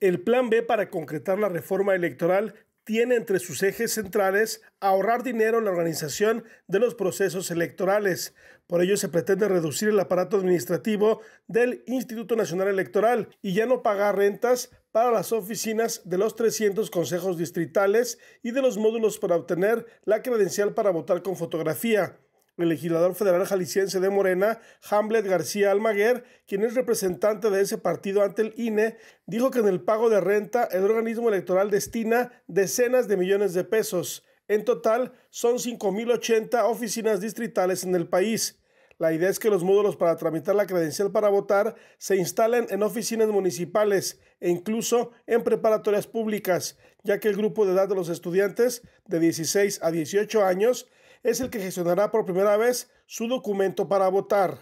El plan B para concretar la reforma electoral tiene entre sus ejes centrales ahorrar dinero en la organización de los procesos electorales. Por ello se pretende reducir el aparato administrativo del Instituto Nacional Electoral y ya no pagar rentas para las oficinas de los 300 consejos distritales y de los módulos para obtener la credencial para votar con fotografía el legislador federal jalisciense de Morena, Hamlet García Almaguer, quien es representante de ese partido ante el INE, dijo que en el pago de renta el organismo electoral destina decenas de millones de pesos. En total, son 5.080 oficinas distritales en el país. La idea es que los módulos para tramitar la credencial para votar se instalen en oficinas municipales e incluso en preparatorias públicas, ya que el grupo de edad de los estudiantes de 16 a 18 años es el que gestionará por primera vez su documento para votar.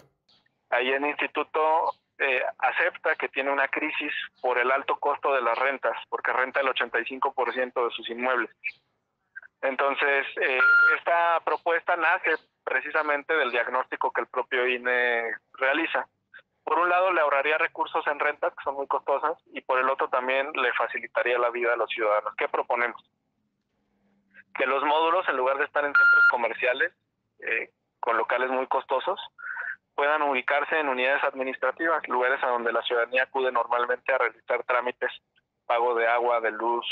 Ahí el instituto eh, acepta que tiene una crisis por el alto costo de las rentas, porque renta el 85% de sus inmuebles. Entonces, eh, esta propuesta nace precisamente del diagnóstico que el propio INE realiza. Por un lado, le ahorraría recursos en rentas, que son muy costosas, y por el otro también le facilitaría la vida a los ciudadanos. ¿Qué proponemos? que los módulos, en lugar de estar en centros comerciales eh, con locales muy costosos, puedan ubicarse en unidades administrativas, lugares a donde la ciudadanía acude normalmente a realizar trámites, pago de agua, de luz.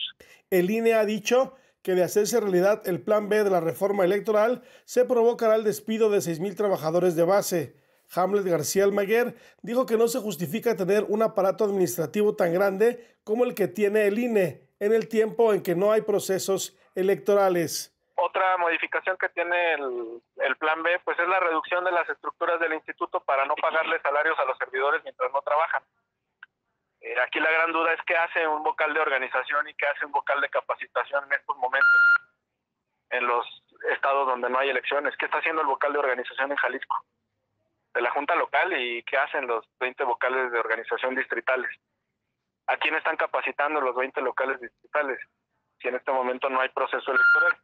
El INE ha dicho que de hacerse realidad el plan B de la reforma electoral, se provocará el despido de 6.000 trabajadores de base. Hamlet García Almaguer dijo que no se justifica tener un aparato administrativo tan grande como el que tiene el INE en el tiempo en que no hay procesos electorales. Otra modificación que tiene el, plan B, pues es la reducción de las estructuras del instituto para no pagarle salarios a los servidores mientras no trabajan. Eh, aquí la gran duda es qué hace un vocal de organización y qué hace un vocal de capacitación en estos momentos, en los estados donde no hay elecciones. ¿Qué está haciendo el vocal de organización en Jalisco? De la Junta Local y qué hacen los 20 vocales de organización distritales. ¿A quién están capacitando los 20 locales distritales si en este momento no hay proceso electoral?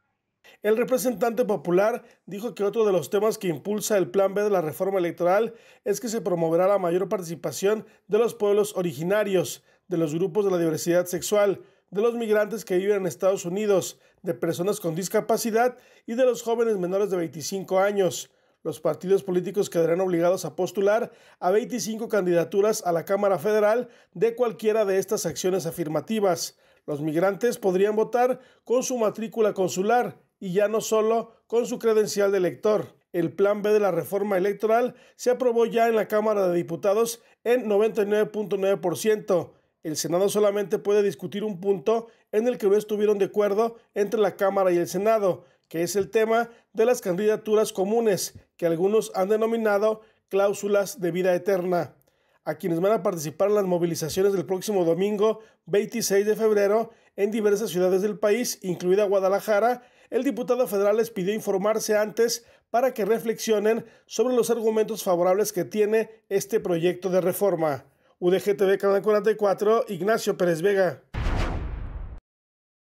El representante popular dijo que otro de los temas que impulsa el Plan B de la reforma electoral es que se promoverá la mayor participación de los pueblos originarios, de los grupos de la diversidad sexual, de los migrantes que viven en Estados Unidos, de personas con discapacidad y de los jóvenes menores de 25 años los partidos políticos quedarán obligados a postular a 25 candidaturas a la Cámara Federal de cualquiera de estas acciones afirmativas. Los migrantes podrían votar con su matrícula consular y ya no solo con su credencial de elector. El plan B de la reforma electoral se aprobó ya en la Cámara de Diputados en 99.9%. El Senado solamente puede discutir un punto en el que no estuvieron de acuerdo entre la Cámara y el Senado, que es el tema de las candidaturas comunes, que algunos han denominado cláusulas de vida eterna, a quienes van a participar en las movilizaciones del próximo domingo 26 de febrero en diversas ciudades del país, incluida Guadalajara, el diputado federal les pidió informarse antes para que reflexionen sobre los argumentos favorables que tiene este proyecto de reforma. UDGTV Canal 44, Ignacio Pérez Vega.